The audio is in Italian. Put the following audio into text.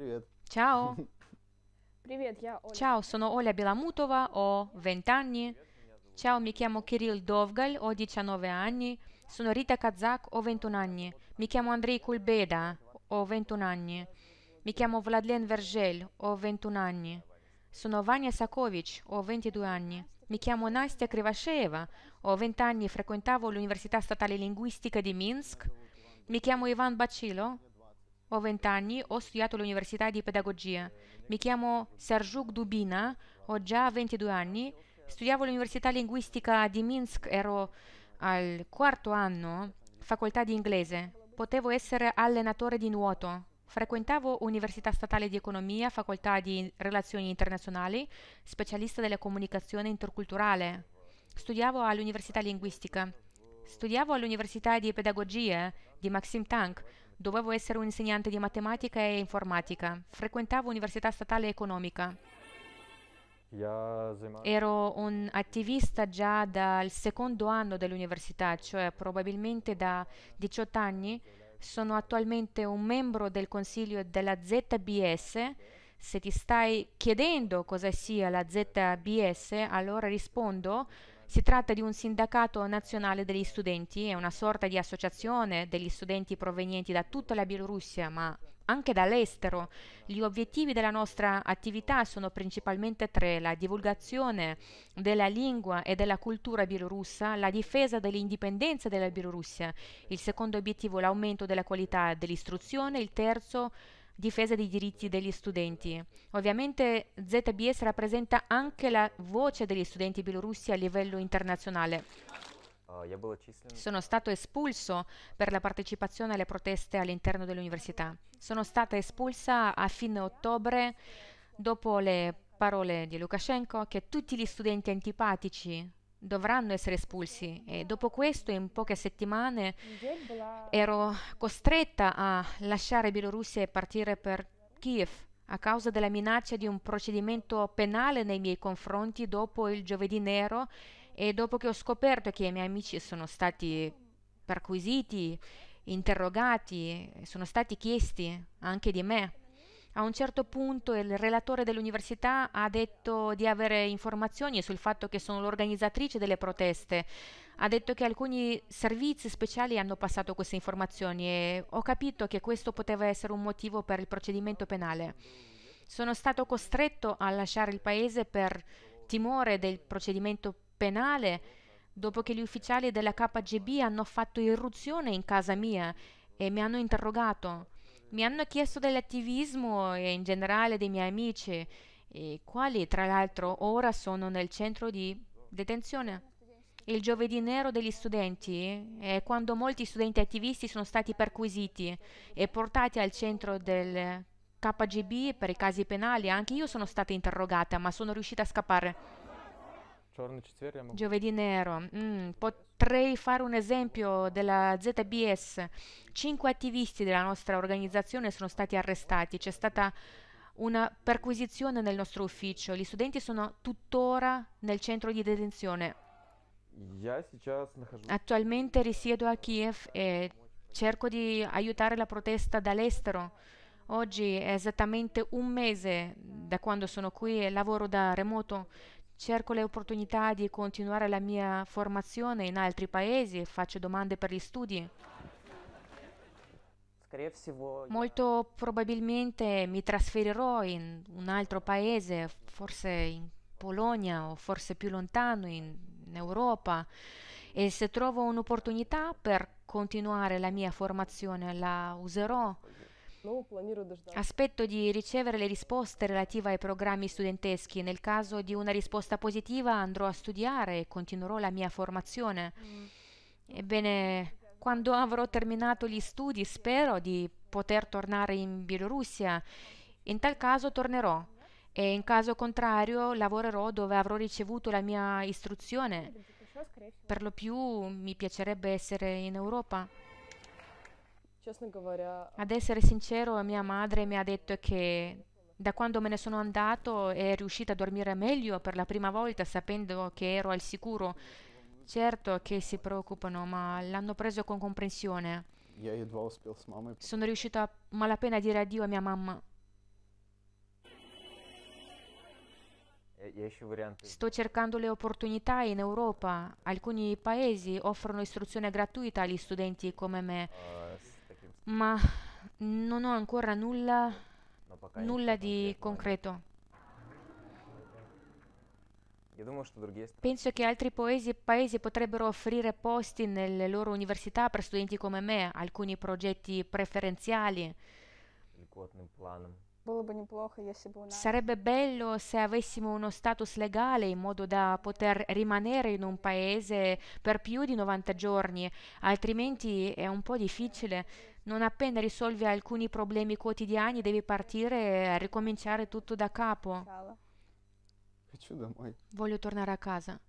Привет. Ciao. Привет, я Оля. Ciao, sono Olia Bilamutova, ho 20 anni. Ciao, mi chiamo Kirill Dovgal, ho 19 anni. Sono Rita Kazak, ho 21 anni. Mi chiamo Andrei Kulbeda, ho 21 anni. Mi chiamo Vladlen Vergel, ho 21 anni. Sono Vania Sakovic, ho 22 anni. Mi chiamo Nastia Krivasheva, ho 20 anni, frequentavo l'Università Statale Linguistica di Minsk. Mi chiamo Ivan Bacilo, ho 20 anni, ho studiato all'Università di Pedagogia. Mi chiamo Serjuk Dubina, ho già 22 anni, studiavo all'Università Linguistica di Minsk, ero al quarto anno, facoltà di inglese. Potevo essere allenatore di nuoto. Frequentavo Università Statale di Economia, facoltà di Relazioni Internazionali, specialista della comunicazione interculturale. Studiavo all'Università Linguistica. Studiavo all'Università di Pedagogia di Maxim Tank Dovevo essere un insegnante di matematica e informatica. Frequentavo Università Statale Economica. Ero un attivista già dal secondo anno dell'università, cioè probabilmente da 18 anni. Sono attualmente un membro del consiglio della ZBS. Se ti stai chiedendo cosa sia la ZBS, allora rispondo si tratta di un sindacato nazionale degli studenti, è una sorta di associazione degli studenti provenienti da tutta la Bielorussia, ma anche dall'estero. Gli obiettivi della nostra attività sono principalmente tre, la divulgazione della lingua e della cultura bielorussa, la difesa dell'indipendenza della Bielorussia, il secondo obiettivo l'aumento della qualità dell'istruzione, il terzo difesa dei diritti degli studenti. Ovviamente ZBS rappresenta anche la voce degli studenti bielorussi a livello internazionale. Oh, Sono stato espulso per la partecipazione alle proteste all'interno dell'università. Sono stata espulsa a fine ottobre dopo le parole di Lukashenko che tutti gli studenti antipatici dovranno essere espulsi. E dopo questo, in poche settimane, ero costretta a lasciare Bielorussia e partire per Kiev a causa della minaccia di un procedimento penale nei miei confronti dopo il giovedì nero e dopo che ho scoperto che i miei amici sono stati perquisiti, interrogati, sono stati chiesti anche di me a un certo punto il relatore dell'università ha detto di avere informazioni sul fatto che sono l'organizzatrice delle proteste, ha detto che alcuni servizi speciali hanno passato queste informazioni e ho capito che questo poteva essere un motivo per il procedimento penale. Sono stato costretto a lasciare il paese per timore del procedimento penale dopo che gli ufficiali della KGB hanno fatto irruzione in casa mia e mi hanno interrogato. Mi hanno chiesto dell'attivismo e in generale dei miei amici, i quali tra l'altro ora sono nel centro di detenzione. Il giovedì nero degli studenti è quando molti studenti attivisti sono stati perquisiti e portati al centro del KGB per i casi penali. Anche io sono stata interrogata, ma sono riuscita a scappare. Giovedì nero. Mm, potrei fare un esempio della ZBS. Cinque attivisti della nostra organizzazione sono stati arrestati. C'è stata una perquisizione nel nostro ufficio. Gli studenti sono tuttora nel centro di detenzione. Attualmente risiedo a Kiev e cerco di aiutare la protesta dall'estero. Oggi è esattamente un mese da quando sono qui e lavoro da remoto cerco le opportunità di continuare la mia formazione in altri paesi, faccio domande per gli studi. Molto probabilmente mi trasferirò in un altro paese, forse in Polonia o forse più lontano in, in Europa e se trovo un'opportunità per continuare la mia formazione la userò. Aspetto di ricevere le risposte relative ai programmi studenteschi. Nel caso di una risposta positiva andrò a studiare e continuerò la mia formazione. Mm. Ebbene, quando avrò terminato gli studi spero di poter tornare in Bielorussia. In tal caso tornerò e in caso contrario lavorerò dove avrò ricevuto la mia istruzione. Per lo più mi piacerebbe essere in Europa. Ad essere sincero, mia madre mi ha detto che da quando me ne sono andato è riuscita a dormire meglio per la prima volta sapendo che ero al sicuro. Certo che si preoccupano, ma l'hanno preso con comprensione. Sono riuscito a malapena a dire addio a mia mamma. Sto cercando le opportunità in Europa. Alcuni paesi offrono istruzione gratuita agli studenti come me. Ah ma non ho ancora nulla, nulla di concreto. Penso che altri paesi, paesi, potrebbero offrire posti nelle loro università per studenti come me, alcuni progetti preferenziali. Sarebbe bello se avessimo uno status legale in modo da poter rimanere in un paese per più di 90 giorni, altrimenti è un po' difficile non appena risolvi alcuni problemi quotidiani devi partire e ricominciare tutto da capo. Voglio tornare a casa.